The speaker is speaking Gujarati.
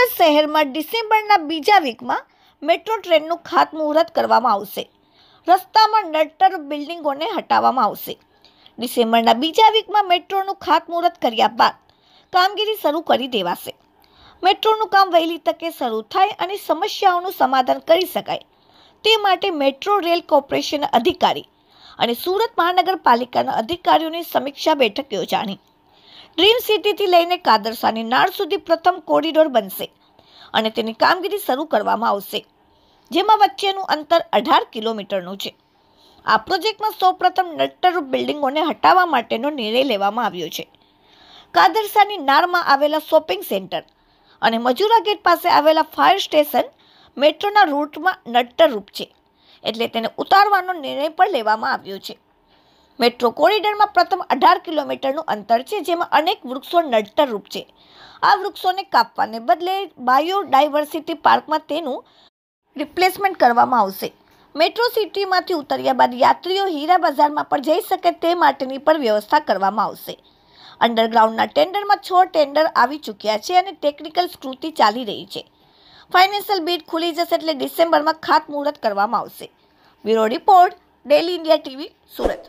સુરત શહેરમાં ડિસેમ્બરના બીજા વીકમાં મેટ્રો ટ્રેનનું ખાતમુહૂર્ત કરવામાં આવશે રસ્તામાં નડતર બિલ્ડિંગોને હટાવવામાં આવશે ડિસેમ્બરના બીજા વીકમાં મેટ્રોનું ખાતમુહૂર્ત કર્યા બાદ કામગીરી શરૂ કરી દેવાશે મેટ્રોનું કામ વહેલી તકે શરૂ થાય અને સમસ્યાઓનું સમાધાન કરી શકાય તે માટે મેટ્રો રેલ કોર્પોરેશન અધિકારી અને સુરત મહાનગરપાલિકાના અધિકારીઓની સમીક્ષા બેઠક યોજાણી ડ્રીમ સિટીથી લઈને કાદરસાની નાળ સુધી પ્રથમ કોરિડોર બનશે અને તેની કામગીરી શરૂ કરવામાં આવશે જેમાં વચ્ચેનું અંતર અઢાર કિલોમીટરનું છે આ પ્રોજેક્ટમાં સૌપ્રથમ નટ્ટરૂપ બિલ્ડિંગોને હટાવવા માટેનો નિર્ણય લેવામાં આવ્યો છે કાદરસાની નાળમાં આવેલા શોપિંગ સેન્ટર અને મજૂરા ગેટ પાસે આવેલા ફાયર સ્ટેશન મેટ્રોના રૂટમાં નટ્ટરૂપ છે એટલે તેને ઉતારવાનો નિર્ણય પણ લેવામાં આવ્યો છે મેટ્રો કોરિડરમાં પ્રથમ અઢાર કિલોમીટરનું અંતર છે જેમાં અનેક વૃક્ષો નડતરરૂપ છે આ વૃક્ષોને કાપવાને બદલે બાયોડાયવર્સિટી પાર્કમાં તેનું રિપ્લેસમેન્ટ કરવામાં આવશે મેટ્રો સિટીમાંથી ઉતર્યા બાદ યાત્રીઓ હીરા બજારમાં પણ જઈ શકે તે માટેની પણ વ્યવસ્થા કરવામાં આવશે અંડરગ્રાઉન્ડના ટેન્ડરમાં છ ટેન્ડર આવી ચૂક્યા છે અને ટેકનિકલ સ્કૃતિ ચાલી રહી છે ફાઇનાન્શિયલ બીટ ખુલી જશે એટલે ડિસેમ્બરમાં ખાતમુહૂર્ત કરવામાં આવશે bureau report daily India TV Surat